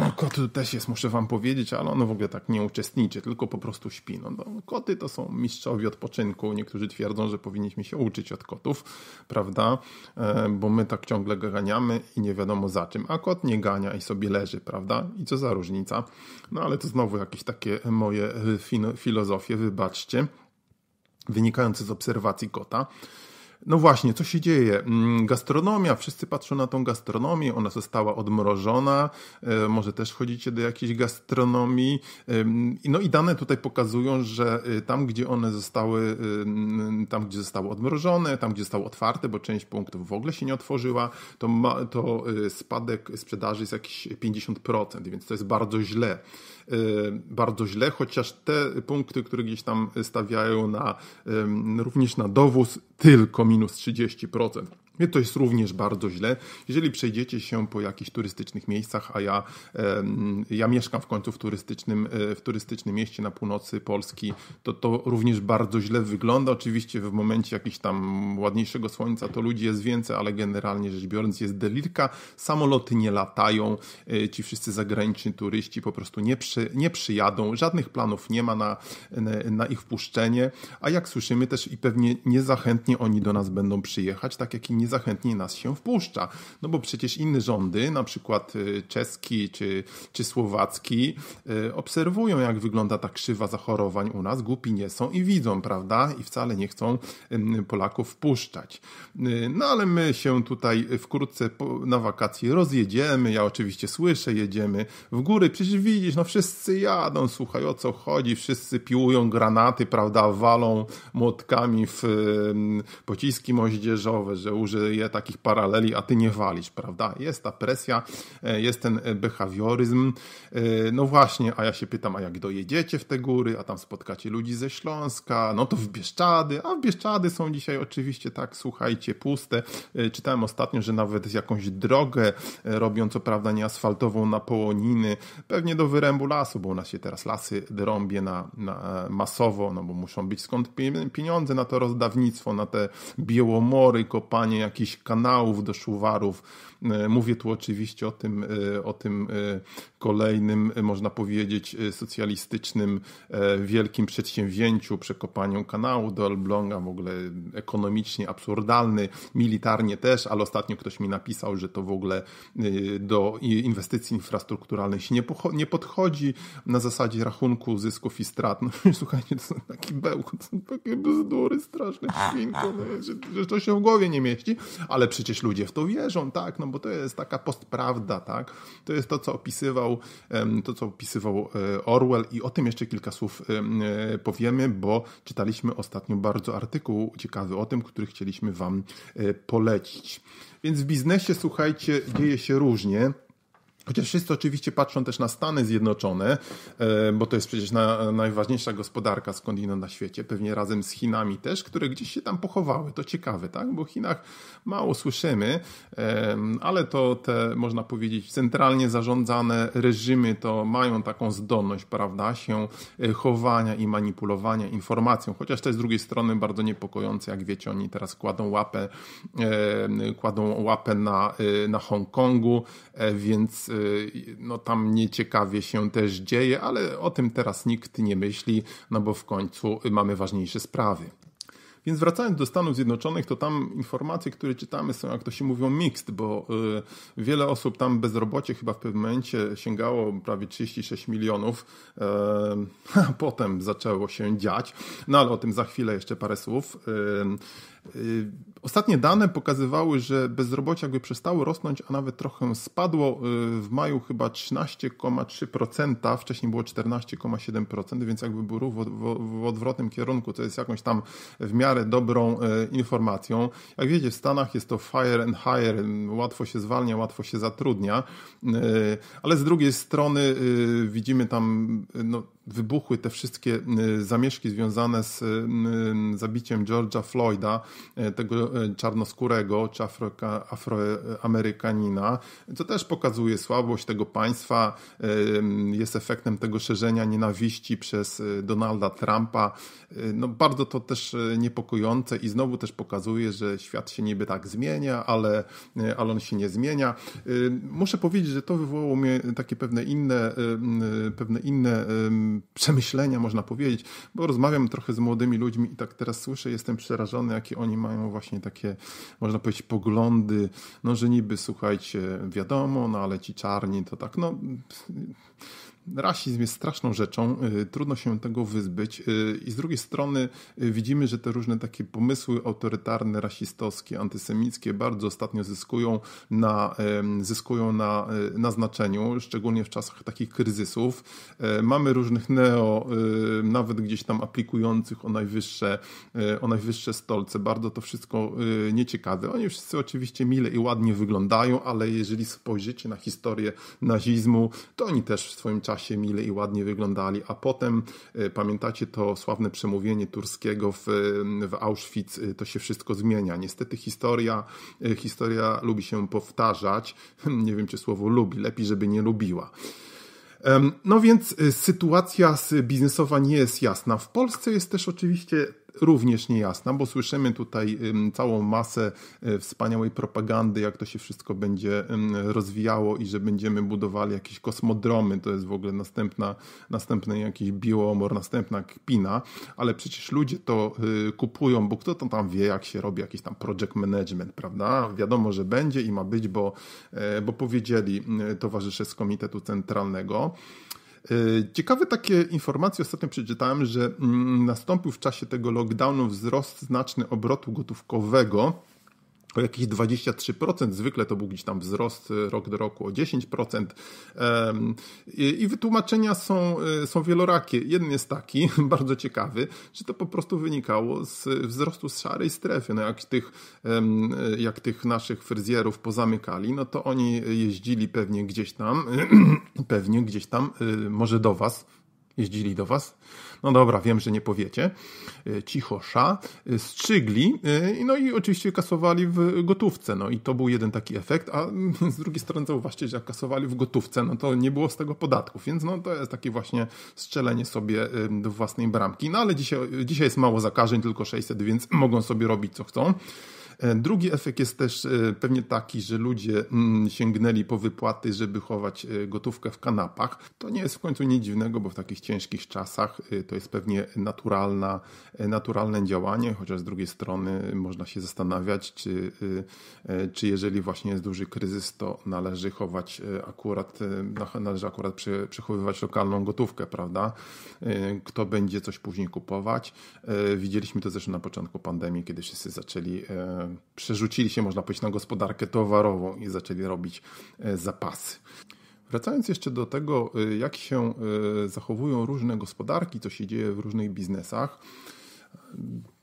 No, koty też jest, muszę wam powiedzieć, ale ono w ogóle tak nie uczestniczy, tylko po prostu śpi. No, no, koty to są mistrzowi odpoczynku. Niektórzy twierdzą, że powinniśmy się uczyć od kotów, prawda? E, bo my tak ciągle ganiamy i nie wiadomo za czym. A kot nie gania i sobie leży, prawda? I co za różnica. No ale to znowu jakieś takie moje y, filozofie, wybaczcie, wynikające z obserwacji kota. No właśnie, co się dzieje? Mm, gastronomia, wszyscy patrzą na tą gastronomię, ona została odmrożona, e, może też wchodzicie do jakiejś gastronomii. No i dane tutaj pokazują, że y, tam, gdzie one zostały, y, tam, gdzie zostały odmrożone, tam, gdzie zostały otwarte, bo część punktów w ogóle się nie otworzyła, to, ma, to y, spadek sprzedaży jest jakiś 50%, więc to jest bardzo źle. Bardzo źle, chociaż te punkty, które gdzieś tam stawiają na również na dowóz, tylko minus 30%. To jest również bardzo źle. Jeżeli przejdziecie się po jakichś turystycznych miejscach, a ja, ja mieszkam w końcu w turystycznym, e, w turystycznym mieście na północy Polski, to to również bardzo źle wygląda. Oczywiście w momencie jakiegoś tam ładniejszego słońca to ludzi jest więcej, ale generalnie rzecz biorąc jest delirka. Samoloty nie latają, e, ci wszyscy zagraniczni turyści po prostu nie, przy, nie przyjadą, żadnych planów nie ma na, na ich wpuszczenie, a jak słyszymy też i pewnie niezachętnie oni do nas będą przyjechać, tak jak i nie chętnie nas się wpuszcza. No bo przecież inne rządy, na przykład y, czeski czy, czy słowacki, y, obserwują, jak wygląda ta krzywa zachorowań u nas. Głupi nie są i widzą, prawda? I wcale nie chcą Polaków wpuszczać. Y, no ale my się tutaj wkrótce na wakacje rozjedziemy. Ja oczywiście słyszę, jedziemy w góry. Przecież widzisz, no wszyscy jadą, słuchaj o co chodzi, wszyscy piłują granaty, prawda? Walą młotkami w pociski moździerzowe, że używają użyję takich paraleli, a ty nie walisz, prawda? Jest ta presja, e, jest ten e, behawioryzm. E, no właśnie, a ja się pytam, a jak dojedziecie w te góry, a tam spotkacie ludzi ze Śląska, no to w Bieszczady, a w Bieszczady są dzisiaj oczywiście tak, słuchajcie, puste. Czytałem ostatnio, że nawet jakąś drogę robią, co prawda nie asfaltową na połoniny, pewnie do wyrębu lasu, bo u nas się teraz lasy drąbie na, na masowo, no bo muszą być skąd pieniądze na to rozdawnictwo, na te biełomory, kopanie jakichś kanałów do szuwarów. E, mówię tu oczywiście o tym, e, o tym e, kolejnym, można powiedzieć, socjalistycznym wielkim przedsięwzięciu, przekopaniu kanału do Elbląga, w ogóle ekonomicznie absurdalny, militarnie też, ale ostatnio ktoś mi napisał, że to w ogóle do inwestycji infrastrukturalnych się nie, podchodzi na zasadzie rachunku zysków i strat. No słuchajcie, to są taki bełkot, są takie bzdury straszne, świnko, no, że, że to się w głowie nie mieści opowieści, ale przecież ludzie w to wierzą, tak, no bo to jest taka postprawda, tak, to jest to, co opisywał, to, co opisywał e, Orwell i o tym jeszcze kilka słów e, powiemy, bo czytaliśmy ostatnio bardzo artykuł ciekawy o tym, który chcieliśmy Wam e, polecić. Więc w biznesie, słuchajcie, dzieje się różnie. Chociaż wszyscy oczywiście patrzą też na Stany Zjednoczone, e, bo to jest przecież na, najważniejsza gospodarka skądinąd na świecie, pewnie razem z Chinami też, które gdzieś się tam pochowały. To ciekawe, tak? Bo o Chinach mało słyszymy, e, ale to te, można powiedzieć, centralnie zarządzane reżimy to mają taką zdolność, prawda, się e, chowania i manipulowania informacją. Chociaż to jest z drugiej strony bardzo niepokojące, jak wiecie, oni teraz kładą łapę, kładą łapę na, na Hongkongu, więc Y, no tam nieciekawie się też dzieje, ale o tym teraz nikt nie myśli, no bo w końcu mamy ważniejsze sprawy. Więc wracając do Stanów Zjednoczonych, to tam informacje, które czytamy są, jak to się mówią, mixed, bo y, wiele osób tam bezrobocie chyba w pewnym momencie sięgało prawie 36 milionów, y, a potem zaczęło się dziać. No ale o tym za chwilę jeszcze parę słów. Y, Y, ostatnie dane pokazywały, że bezrobocie jakby przestało rosnąć, a nawet trochę spadło. Y, w maju chyba 13,3%, wcześniej było 14,7%, więc jakby był ruch w odwrotnym kierunku, co jest jakąś tam w miarę dobrą y, informacją. Jak wiecie, w Stanach jest to fire and hire, łatwo się zwalnia, łatwo się zatrudnia, ale z drugiej strony widzimy tam no, wybuchły te wszystkie y, zamieszki związane z y, y, zabiciem George'a Floyda, tego czarnoskórego czy afroamerykanina, co też pokazuje słabość tego państwa, jest efektem tego szerzenia nienawiści przez Donalda Trumpa. No, bardzo to też niepokojące i znowu też pokazuje, że świat się niby tak zmienia, ale, ale on się nie zmienia. Muszę powiedzieć, że to wywołało mnie takie pewne inne, pewne inne przemyślenia, można powiedzieć, bo rozmawiam trochę z młodymi ludźmi i tak teraz słyszę, jestem przerażony, jakie oni mają właśnie takie, można powiedzieć, poglądy, no że niby, słuchajcie, wiadomo, no ale ci czarni to tak, no rasizm jest straszną rzeczą, y, trudno się tego wyzbyć y, i z drugiej strony y, widzimy, że te różne takie pomysły autorytarne, rasistowskie, antysemickie bardzo ostatnio zyskują na, zyskują na, na znaczeniu, szczególnie w czasach takich kryzysów. E, mamy różnych neo, nawet gdzieś tam aplikujących o najwyższe, o najwyższe stolce, bardzo to wszystko nieciekawe. Oni wszyscy oczywiście mile i ładnie wyglądają, ale jeżeli spojrzycie na historię nazizmu, to oni też w swoim czasie czasie mile i ładnie wyglądali, a potem e, pamiętacie to sławne przemówienie Turskiego w, e, w Auschwitz, e, to się wszystko zmienia. Niestety historia, historia lubi się powtarzać, nie wiem czy słowo lubi, lepiej żeby nie lubiła. No więc sytuacja biznesowa nie jest jasna. W Polsce jest też oczywiście również niejasna, bo słyszymy tutaj całą masę e, wspaniałej propagandy, jak to się wszystko będzie rozwijało i że będziemy budowali jakieś kosmodromy, to jest w ogóle następna, następny jakiś biomor, następna kpina, ale przecież ludzie to y, kupują, bo kto to tam wie, jak się robi jakiś tam project management, prawda? Wiadomo, że będzie i ma być, bo, e, bo powiedzieli y, towarzysze z Komitetu Centralnego. E, ciekawe takie informacje ostatnio przeczytałem, że mm, nastąpił w czasie tego lockdownu wzrost znaczny obrotu gotówkowego o jakieś 23%, zwykle to był gdzieś tam wzrost y, rok do roku o 10%. I wytłumaczenia są, y, są wielorakie. Jeden jest taki, bardzo ciekawy, że to po prostu wynikało z wzrostu z szarej strefy. No jak, tych, y, jak tych naszych fryzjerów pozamykali, no to oni jeździli pewnie gdzieś tam, pewnie gdzieś tam, może do Was, jeździli do was. No dobra, wiem, że nie powiecie. E, cicho sza. E, strzygli, e, no i oczywiście kasowali w gotówce. No i to był jeden taki efekt, a z drugiej strony zauważcie, że jak kasowali w gotówce, no to nie było z tego podatków, więc no to jest takie właśnie strzelenie sobie do własnej bramki. No ale dzisiaj, dzisiaj jest mało zakażeń, tylko 600, więc mogą sobie robić co chcą. E, drugi efekt jest też e, pewnie taki, że ludzie mm, sięgnęli po wypłaty, żeby chować e, gotówkę w kanapach. To nie jest w końcu nic dziwnego, bo w takich ciężkich czasach to jest pewnie naturalna, naturalne działanie, chociaż z drugiej strony można się zastanawiać, czy, czy jeżeli właśnie jest duży kryzys, to należy chować akurat, no, należy akurat przechowywać lokalną gotówkę, prawda? Kto będzie coś później kupować? Widzieliśmy to zresztą na początku pandemii, kiedy wszyscy zaczęli przerzucili się, można powiedzieć, na gospodarkę towarową i zaczęli robić e, zapasy. Wracając jeszcze do tego, e, jak się e, zachowują różne gospodarki, co się dzieje w różnych biznesach,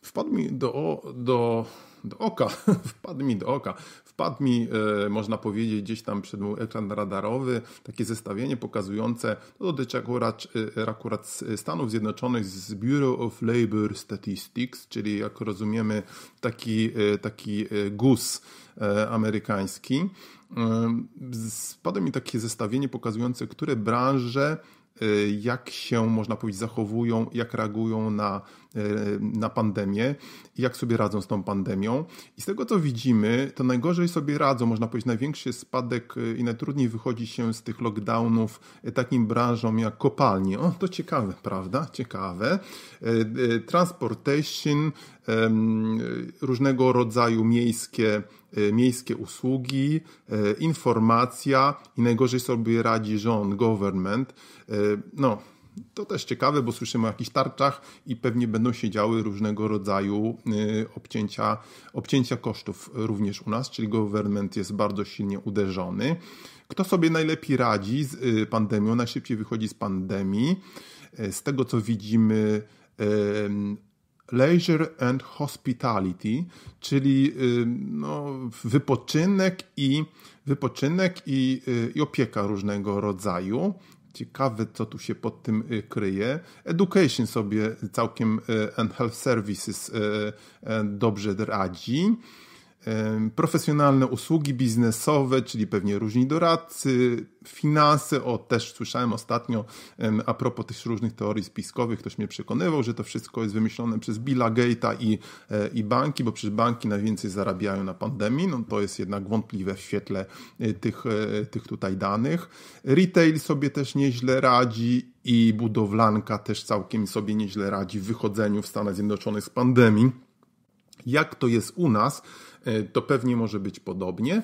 wpadł mi do, do, do oka, wpadł mi do oka wpadł mi, e, można powiedzieć, gdzieś tam przed mój ekran radarowy, takie zestawienie pokazujące, to dotyczy akurat, e, akurat Stanów Zjednoczonych z Bureau of Labor Statistics, czyli jak rozumiemy taki, e, taki GUS amerykański. Spadło mi takie zestawienie pokazujące, które branże jak się, można powiedzieć, zachowują, jak reagują na Y, na pandemię i jak sobie radzą z tą pandemią. I z tego co widzimy, to najgorzej sobie radzą, można powiedzieć, największy spadek y, i najtrudniej wychodzi się z tych lockdownów y, takim branżom jak kopalnie. O, to ciekawe, prawda? Ciekawe. Transportation, różnego rodzaju miejskie, miejskie usługi, informacja i najgorzej sobie radzi rząd, government. No, to też ciekawe, bo słyszymy o jakichś tarczach i pewnie będą się działy różnego rodzaju y, obcięcia, obcięcia kosztów również u nas, czyli government jest bardzo silnie uderzony. Kto sobie najlepiej radzi z y, pandemią, najszybciej wychodzi z pandemii? Y, z tego co widzimy, Leisure and Hospitality, czyli no, wypoczynek i wypoczynek i, i opieka różnego rodzaju. Ciekawe, co tu się pod tym y, kryje. Education sobie całkiem y, and Health Services y, dobrze radzi profesjonalne usługi biznesowe, czyli pewnie różni doradcy, finanse, o też słyszałem ostatnio a propos tych różnych teorii spiskowych, ktoś mnie przekonywał, że to wszystko jest wymyślone przez Billa Gate'a i, e, i banki, bo przecież banki najwięcej zarabiają na pandemii, no to jest jednak wątpliwe w świetle e, tych, e, tych tutaj danych. Retail sobie też nieźle radzi i budowlanka też całkiem sobie nieźle radzi w wychodzeniu w Stanach Zjednoczonych z pandemii jak to jest u nas, e, to pewnie może być podobnie. E,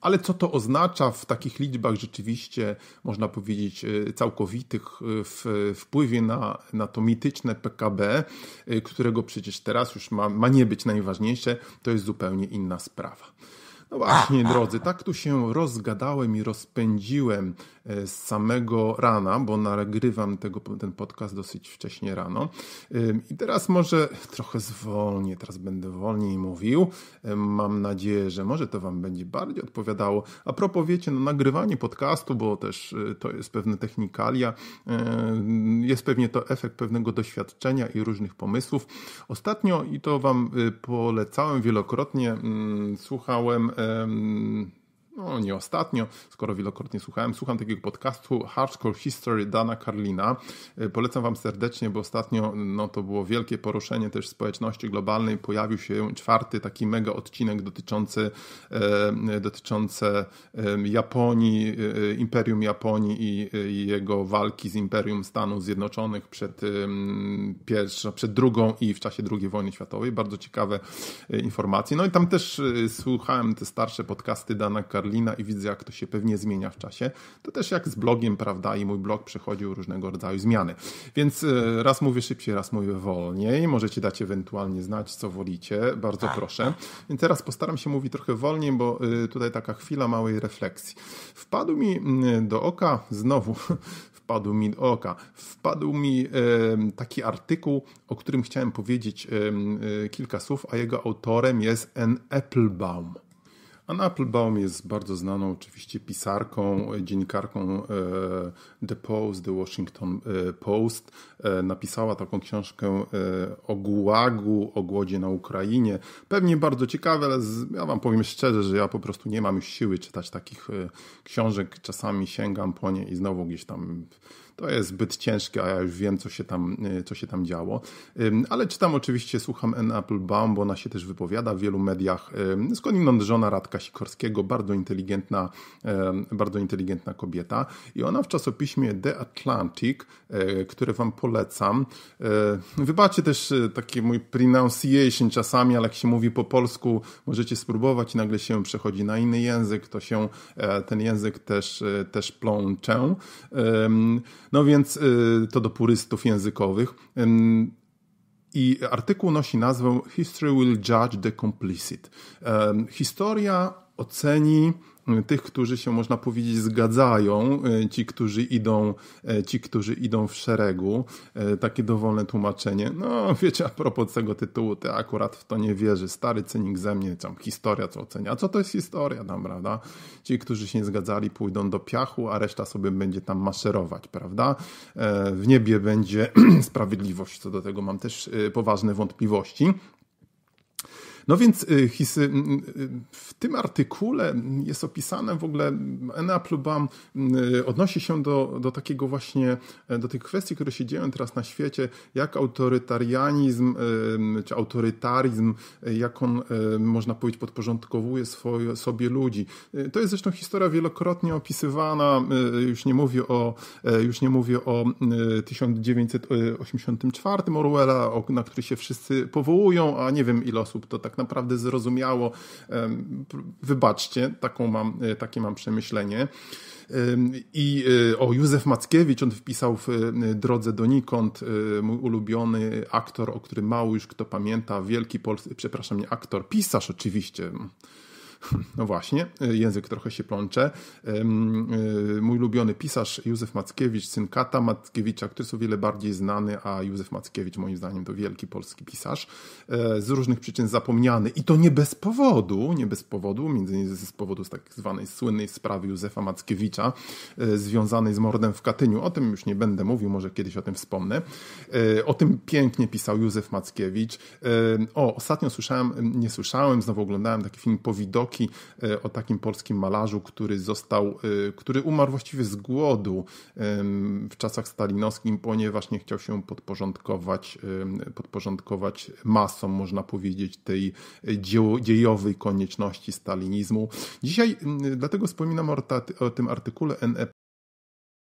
ale co to oznacza w takich liczbach rzeczywiście, można powiedzieć, e, całkowitych w wpływie na, na to mityczne PKB, którego przecież teraz już ma, ma nie być najważniejsze, to jest zupełnie inna sprawa. No właśnie, drodzy, tak tu się rozgadałem i rozpędziłem e, z samego rana, bo nagrywam tego, ten podcast dosyć wcześnie rano. I teraz może trochę zwolnię, teraz będę wolniej mówił. Mam nadzieję, że może to Wam będzie bardziej odpowiadało. A propos, wiecie, no, nagrywanie podcastu, bo też e, to jest pewne technikalia, e, jest pewnie to efekt pewnego doświadczenia i różnych pomysłów. Ostatnio, i to Wam polecałem wielokrotnie, mm, słuchałem um, no nie ostatnio, skoro wielokrotnie słuchałem, słucham takiego podcastu Hardcore History Dana Carlina. E, polecam Wam serdecznie, bo ostatnio no, to było wielkie poruszenie też społeczności globalnej. Pojawił się czwarty taki mega odcinek dotyczący, e, dotyczący e, Japonii, e, Imperium Japonii i, e, i, jego walki z Imperium Stanów Zjednoczonych przed, um, pierwszą, przed drugą i w czasie II wojny światowej. Bardzo ciekawe informacje. No i tam też słuchałem te starsze podcasty Dana Carlina Berlina i widzę, jak to się pewnie zmienia w czasie. To też jak z blogiem, prawda? I mój blog przechodził różnego rodzaju zmiany. Więc e, raz mówię szybciej, raz mówię wolniej. Możecie dać ewentualnie znać, co wolicie. Bardzo tak. proszę. Więc teraz postaram się mówić trochę wolniej, bo e, tutaj taka chwila małej refleksji. Wpadł mi mm, do oka znowu wpadł mi do oka. Wpadł mi e, taki artykuł, o którym chciałem powiedzieć e, e, kilka słów, a jego autorem jest N. Applebaum. Anna Applebaum jest bardzo znaną oczywiście pisarką, dziennikarką e, The Post, The Washington e, Post. E, napisała taką książkę o gułagu, o głodzie na Ukrainie. Pewnie bardzo ciekawe, ale ja wam powiem szczerze, że ja po prostu nie mam już siły czytać takich książek. Czasami sięgam po nie i znowu gdzieś tam to jest zbyt ciężkie, a ja już wiem, co się tam, y, co się tam działo. Ale czytam oczywiście, słucham N. Applebaum, bo ona się też wypowiada w wielu mediach. Skądinąd żona Radka Sikorskiego, bardzo inteligentna, bardzo inteligentna kobieta. I ona w czasopiśmie The Atlantic, y, które wam polecam, y, wybaczcie też taki mój pronunciation czasami, ale jak się mówi po polsku, możecie spróbować i nagle się przechodzi na inny język, to się e, ten język też, też plączę. No więc y, to do purystów językowych. I artykuł nosi nazwę History will judge the complicit. Historia oceni Y, tych, którzy się można powiedzieć zgadzają, y, ci, którzy idą, y, ci, którzy idą w szeregu, takie dowolne tłumaczenie. No, wiecie, a propos tego tytułu, ty akurat w to nie wierzy, stary cynik ze mnie, tam historia co ocenia. Co to jest historia tam, prawda? Ci, którzy się nie zgadzali, pójdą do piachu, a reszta sobie będzie tam maszerować, prawda? W niebie będzie sprawiedliwość, co do tego mam też poważne wątpliwości. No więc y, y, y, w tym artykule jest opisane w ogóle, Enea Plubam odnosi się do, do takiego właśnie, e, do tych kwestii, które się dzieją teraz na świecie, jak autorytarianizm, czy autorytaryzm, jak on, można powiedzieć, podporządkowuje swoje, sobie ludzi. To jest zresztą historia wielokrotnie opisywana, już nie mówię o, e, już nie mówię o 1984 Orwella, na który się wszyscy powołują, a nie wiem ile osób to tak naprawdę zrozumiało. Wybaczcie, taką mam, e, takie mam przemyślenie. I e, o Józef Mackiewicz, on wpisał w e, Drodze donikąd, mój ulubiony aktor, o którym mało już kto pamięta, wielki polski, przepraszam, nie aktor, pisarz oczywiście, No właśnie, y, język trochę się plącze. Y, mój ulubiony pisarz Józef Mackiewicz, syn Kata Mackiewicza, który jest o wiele bardziej znany, a Józef Mackiewicz moim zdaniem to wielki polski pisarz, e, z różnych przyczyn zapomniany i to nie bez powodu, nie bez powodu, między innymi z powodu tak zwanej słynnej sprawy Józefa Mackiewicza e, związanej z mordem w Katyniu. O tym już nie będę mówił, może kiedyś o tym wspomnę. E, o tym pięknie pisał Józef Mackiewicz. O, ostatnio słyszałem, nie słyszałem, znowu oglądałem taki film Powidok E, o takim polskim malarzu, który został, e, który umarł właściwie z głodu w czasach stalinowskim, ponieważ nie chciał się podporządkować, podporządkować masom, można powiedzieć, tej dziejowej konieczności stalinizmu. Dzisiaj dlatego wspominam o, o tym artykule NEP